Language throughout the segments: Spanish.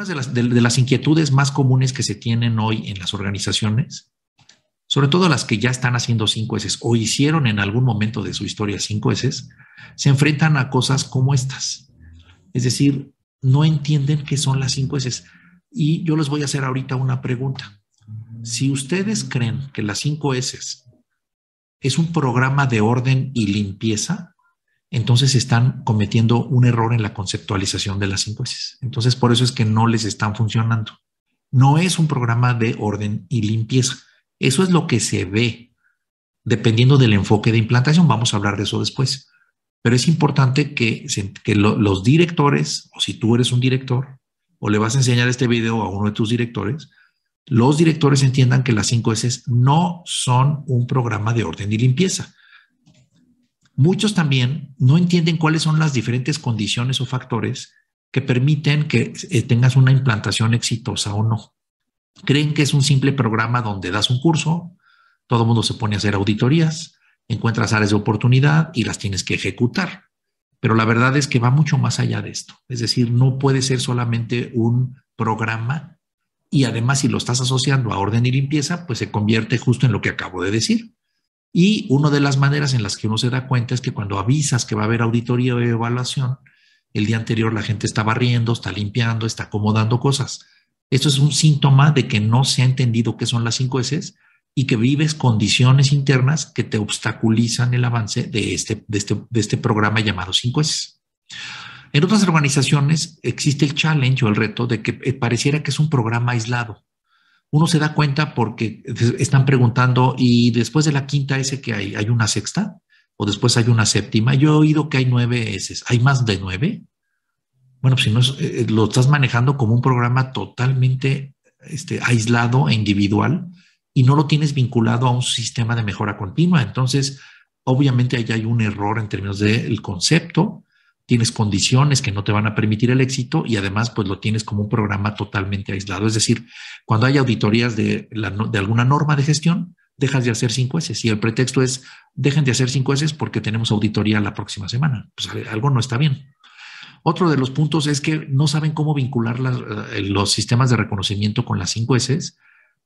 algunas de las, inquietudes más comunes que se tienen hoy en las organizaciones, sobre todo las que ya están haciendo cinco s o hicieron en algún momento de su historia cinco s se enfrentan a cosas como estas. Es decir, no entienden qué son las cinco s Y yo les voy a hacer ahorita una pregunta. Si ustedes creen que las cinco s es un programa de orden y limpieza, entonces están cometiendo un error en la conceptualización de las cinco S. Entonces, por eso es que no les están funcionando. No es un programa de orden y limpieza. Eso es lo que se ve, dependiendo del enfoque de implantación. Vamos a hablar de eso después. Pero es importante que, los directores, o si tú eres un director, o le vas a enseñar este video a uno de tus directores, los directores entiendan que las cinco S no son un programa de orden y limpieza Muchos también no entienden cuáles son las diferentes condiciones o factores que permiten que eh, tengas una implantación exitosa o no. Creen que es un simple programa donde das un curso, todo el mundo se pone a hacer auditorías, encuentras áreas de oportunidad y las tienes que ejecutar. Pero la verdad es que va mucho más allá de esto. Es decir, no puede ser solamente un programa y además si lo estás asociando a orden y limpieza, pues se convierte justo en lo que acabo de decir. Y una de las maneras en las que uno se da cuenta es que cuando avisas que va a haber auditoría de evaluación, el día anterior la gente está barriendo, está limpiando, está acomodando cosas. Esto es un síntoma de que no se ha entendido qué son las cinco S y que vives condiciones internas que te obstaculizan el avance de este, este, este programa llamado cinco s En otras organizaciones existe el challenge o el reto de que eh, pareciera que es un programa aislado uno se da cuenta porque están preguntando, y después de la quinta S que hay, ¿hay una sexta? O después hay una séptima. Yo he oído que hay nueve S. ¿Hay más de nueve? Bueno, pues si no, eh, eh, lo estás manejando como un programa totalmente este, aislado e individual y no lo tienes vinculado a un sistema de mejora continua. Entonces, obviamente ahí hay un error en términos del concepto tienes condiciones que no te van a permitir el éxito y además pues lo tienes como un programa totalmente aislado. Es decir, cuando hay auditorías de, de alguna norma de gestión, dejas de hacer cinco S y el pretexto es dejen de hacer cinco S porque tenemos auditoría la próxima semana. Pues eh, algo no está bien. Otro de los puntos es que no saben cómo vincular eh, los sistemas de reconocimiento con las cinco S.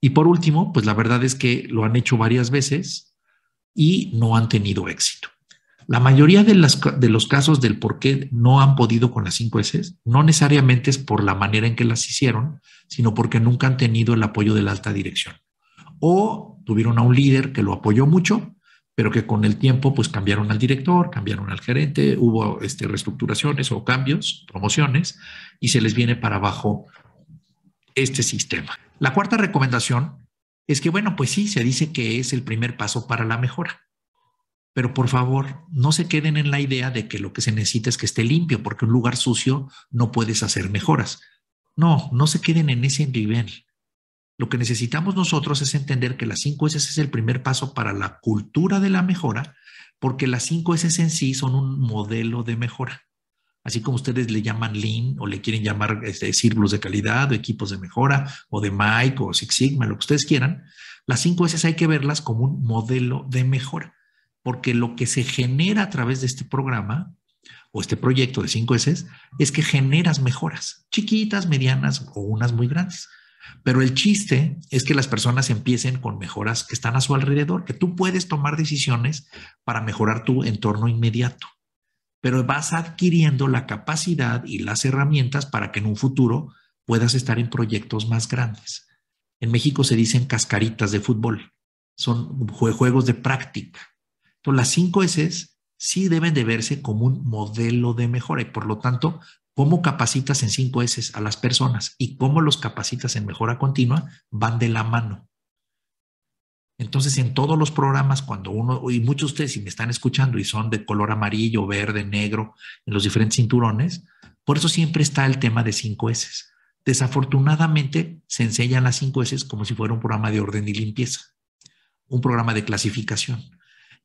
Y por último, pues la verdad es que lo han hecho varias veces y no han tenido éxito. La mayoría de, los casos del por qué no han podido con las cinco S no necesariamente es por la manera en que las hicieron, sino porque nunca han tenido el apoyo de la alta dirección. O tuvieron a un líder que lo apoyó mucho, pero que con el tiempo pues cambiaron al director, cambiaron al gerente, hubo este, reestructuraciones o cambios, promociones, y se les viene para abajo este sistema. La cuarta recomendación es que, bueno, pues sí, se dice que es el primer paso para la mejora pero por favor no se queden en la idea de que lo que se necesita es que esté limpio, porque un lugar sucio no puedes hacer mejoras. No, no se queden en ese nivel. Lo que necesitamos nosotros es entender que las cinco S es el primer paso para la cultura de la mejora, porque las cinco S en sí son un modelo de mejora. Así como ustedes le llaman Lean o le quieren llamar este, círculos de calidad o equipos de mejora o de Mike o Six Sigma, lo que ustedes quieran, las cinco S hay que verlas como un modelo de mejora porque lo que se genera a través de este programa o este proyecto de cinco S es que generas mejoras, chiquitas, medianas o unas muy grandes. Pero el chiste es que las personas empiecen con mejoras que están a su alrededor, que tú puedes tomar decisiones para mejorar tu entorno inmediato, pero vas adquiriendo la capacidad y las herramientas para que en un futuro puedas estar en proyectos más grandes. En México se dicen cascaritas de fútbol, son juegos de práctica las cinco S sí deben de verse como un modelo de mejora y por lo tanto, cómo capacitas en cinco S a las personas y cómo los capacitas en mejora continua van de la mano. Entonces, en todos los programas, cuando uno, y muchos de ustedes si me están escuchando y son de color amarillo, verde, negro, en los diferentes cinturones, por eso siempre está el tema de cinco S. Desafortunadamente, se enseñan las cinco S como si fuera un programa de orden y limpieza, un programa de clasificación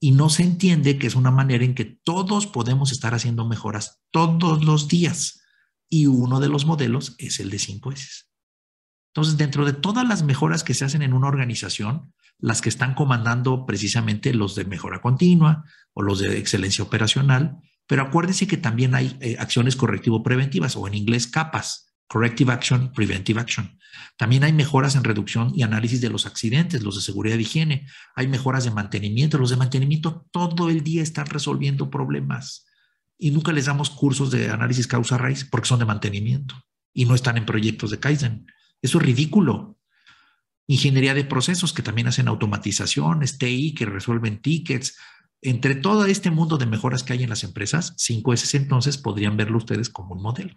y no se entiende que es una manera en que todos podemos estar haciendo mejoras todos los días. Y uno de los modelos es el de cinco s Entonces, dentro de todas las mejoras que se hacen en una organización, las que están comandando precisamente los de mejora continua o los de excelencia operacional, pero acuérdense que también hay eh, acciones correctivo-preventivas o en inglés capas corrective action, preventive action. También hay mejoras en reducción y análisis de los accidentes, los de seguridad y higiene. Hay mejoras de mantenimiento. Los de mantenimiento todo el día están resolviendo problemas y nunca les damos cursos de análisis causa-raíz porque son de mantenimiento y no están en proyectos de Kaizen. Eso es ridículo. Ingeniería de procesos que también hacen automatización, TI que resuelven tickets. Entre todo este mundo de mejoras que hay en las empresas, cinco s entonces podrían verlo ustedes como un modelo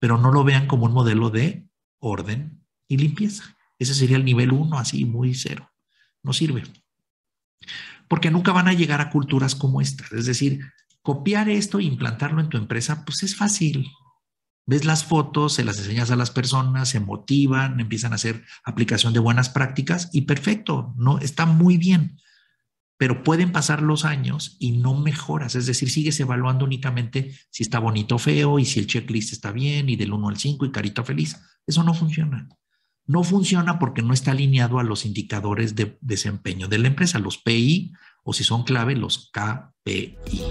pero no lo vean como un modelo de orden y limpieza. Ese sería el nivel uno, así muy cero. No sirve. Porque nunca van a llegar a culturas como esta. Es decir, copiar esto e implantarlo en tu empresa, pues es fácil. Ves las fotos, se las enseñas a las personas, se motivan, empiezan a hacer aplicación de buenas prácticas y perfecto, no está muy bien pero pueden pasar los años y no mejoras, es decir, sigues evaluando únicamente si está bonito o feo y si el checklist está bien y del 1 al 5 y carita feliz. Eso no funciona. No funciona porque no está alineado a los indicadores de desempeño de la empresa, los PI o si son clave, los KPI.